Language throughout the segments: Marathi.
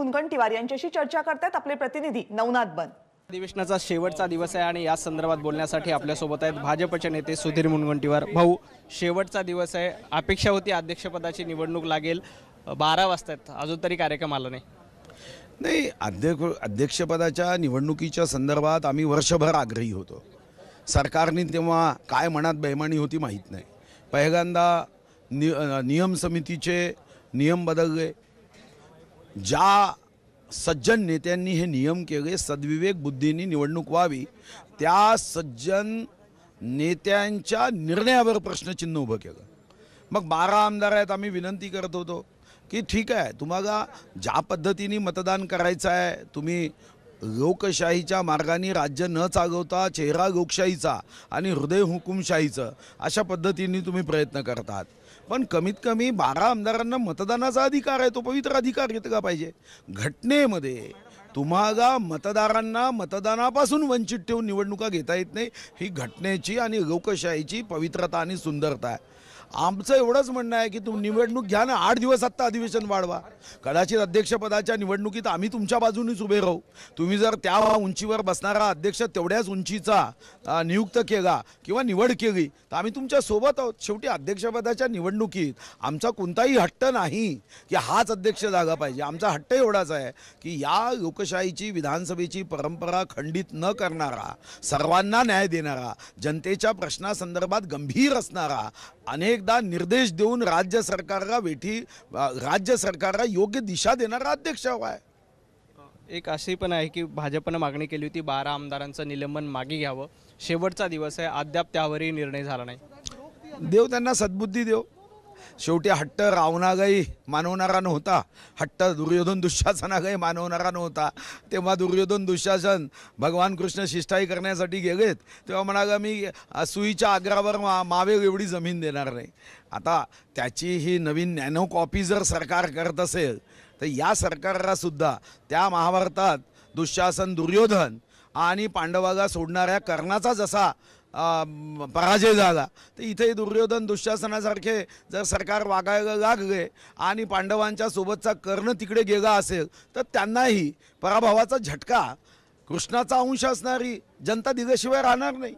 मुनगंटीवार यांच्याशी चर्चा करतात आपले प्रतिनिधी नवनाथ बन अधिवेशनाचा शेवटचा दिवस आहे आणि या संदर्भात बोलण्यासाठी आपल्यासोबत आहेत भाजपचे नेते सुधीर मुनगंटीवार भाऊ शेवटचा दिवस आहे अपेक्षा होती अध्यक्षपदाची निवडणूक लागेल बारा वाजतात अजून तरी कार्यक्रम आला नाही नाही अध्यक्ष अध्यक्षपदाच्या निवडणुकीच्या संदर्भात आम्ही वर्षभर आग्रही होतो सरकारने तेव्हा काय मनात बेमानी होती माहीत नाही पहिल्यांदा नियम समितीचे नियम बदलले ज्या सज्जन नेत्यांनी हे नियम केले सद्विवेक बुद्धीने निवडणूक व्हावी त्या सज्जन नेत्यांच्या निर्णयावर प्रश्नचिन्ह उभं केलं मग बारा आमदार आहेत आम्ही विनंती करत होतो की ठीक आहे तुम्हाला ज्या पद्धतीने मतदान करायचं आहे तुम्ही लोकशाहीच्या मार्गाने राज्य न चागवता चेहरा लोकशाहीचा आणि हृदय हुकुमशाहीचं अशा पद्धतीने तुम्ही प्रयत्न करतात पण कमीत कमी बारा आमदारांना मतदानाचा अधिकार आहे तो पवित्र अधिकार का पाहिजे घटनेमध्ये तुम्हाला मतदारांना मतदानापासून वंचित ठेवून निवडणुका घेता येत नाही ही घटनेची आणि लोकशाहीची पवित्रता आणि सुंदरता आहे आमचं एवढंच म्हणणं आहे की तुम्ही निवडणूक घ्या ना आठ दिवस आत्ता अधिवेशन वाढवा कदाचित अध्यक्षपदाच्या निवडणुकीत आम्ही तुमच्या बाजूनेच उभे राहू तुम्ही जर त्या उंचीवर बसणारा अध्यक्ष तेवढ्याच उंचीचा नियुक्त केला किंवा निवड केली तर आम्ही तुमच्या सोबत आहोत शेवटी अध्यक्षपदाच्या निवडणुकीत आमचा कोणताही हट्ट नाही की हाच अध्यक्ष जागा पाहिजे आमचा हट्ट एवढाच आहे की या लोकशाहीची विधानसभेची परंपरा खंडित न करणारा सर्वांना न्याय देणारा जनतेच्या प्रश्नासंदर्भात गंभीर असणारा अनेक एकदा निर्देश देऊन राज्य सरकारला वेठी राज्य सरकारला योग्य दिशा देणारा अध्यक्ष हवा आहे एक अशी पण आहे की भाजपनं मागणी केली होती बारा आमदारांचं निलंबन मागे घ्यावं शेवटचा दिवस आहे अद्याप त्यावरही निर्णय झाला नाही देव त्यांना सद्बुद्धी देव शेवटी हट्ट रावणागाई मानवणारा नव्हता हट्ट दुर्योधन दुःशासनागाई मानवणारा नव्हता तेव्हा दुर्योधन दुःशासन भगवान कृष्ण शिष्टाई करण्यासाठी गेलेत तेव्हा म्हणाला मी सुईच्या आग्रावर मा मावेग एवढी जमीन देणार नाही आता त्याची ही नवीन नॅनो कॉपी जर सरकार करत असेल तर या सरकारलासुद्धा त्या महाभारतात दुःशासन दुर्योधन आणि पांडवागा सोडणाऱ्या कर्णाचा जसा पराजय झाला तर इथे दुर्योधन दुःशासनासारखे जर सरकार वागायला लागले आणि पांडवांच्या सोबतचा कर्ण तिकडे गेला असेल तर त्यांनाही पराभवाचा झटका कृष्णाचा अंश असणारी जनता दिल्याशिवाय राहणार नाही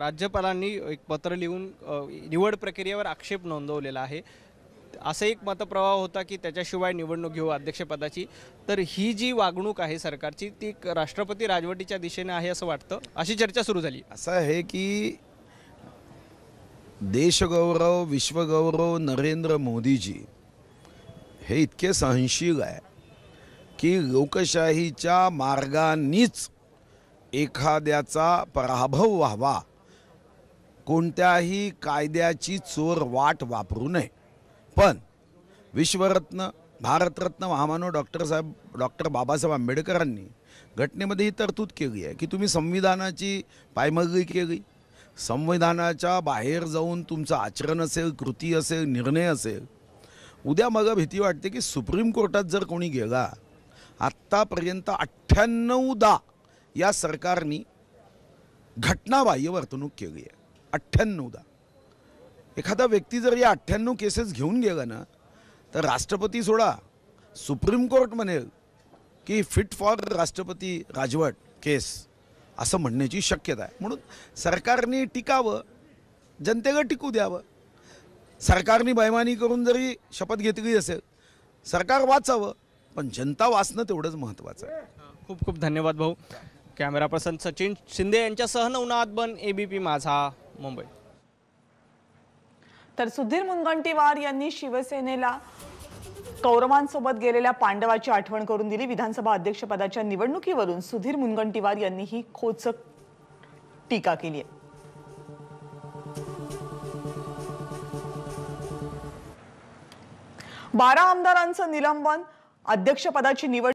राज्यपालांनी एक पत्र लिहून निवड प्रक्रियेवर आक्षेप नोंदवलेला आहे असा एक मतप्रवाह होता की त्याच्याशिवाय निवडणूक घेऊ अध्यक्षपदाची तर ही जी वागणूक आहे सरकारची ती राष्ट्रपती राजवटीच्या दिशेने आहे असं वाटतं अशी चर्चा सुरू झाली असं आहे की देशगौरव विश्वगौरव नरेंद्र मोदीजी हे इतके सहनशील आहे की लोकशाहीच्या मार्गानेच एखाद्याचा पराभव व्हावा कोणत्याही कायद्याची चोर वाट वापरू नये पण विश्वरत्न भारतरत्न महामानव डॉक्टर साहेब डॉक्टर बाबासाहेब आंबेडकरांनी घटनेमध्ये ही तरतूद केली आहे की तुम्ही संविधानाची पायमगळी केली संविधानाच्या बाहेर जाऊन तुमचं आचरण असेल कृती असेल निर्णय असेल उद्या मला भीती वाटते की सुप्रीम कोर्टात जर कोणी गेला आत्तापर्यंत अठ्ठ्याण्णवदा या सरकारनी घटनाबाह्य वर्तणूक केली आहे अठ्ठ्याण्णवदा एखादा व्यक्ती जर या अठ्ठ्याण्णव केसेस घेऊन गेला ना तर राष्ट्रपती सोडा सुप्रीम कोर्ट म्हणेल की फिट फॉर राष्ट्रपती राजवट केस असं म्हणण्याची शक्यता आहे म्हणून सरकारने टिकावं जनतेला टिकू द्यावं सरकारने बैमानी करून जरी शपथ घेतली असेल सरकार वाचावं पण जनता वाचणं तेवढंच महत्त्वाचं आहे खूप खूप धन्यवाद भाऊ कॅमेरा पर्सन सचिन शिंदे यांच्यासह नवनाथ बन एबीपी माझा मुंबई तर सुधीर मुनगंटीवार यांनी शिवसेनेला कौरवांसोबत गेलेल्या पांडवाची आठवण करून दिली विधानसभा अध्यक्षपदाच्या निवडणुकीवरून सुधीर मुनगंटीवार यांनी ही खोचक टीका केली आहे बारा आमदारांचं निलंबन अध्यक्षपदाची निवड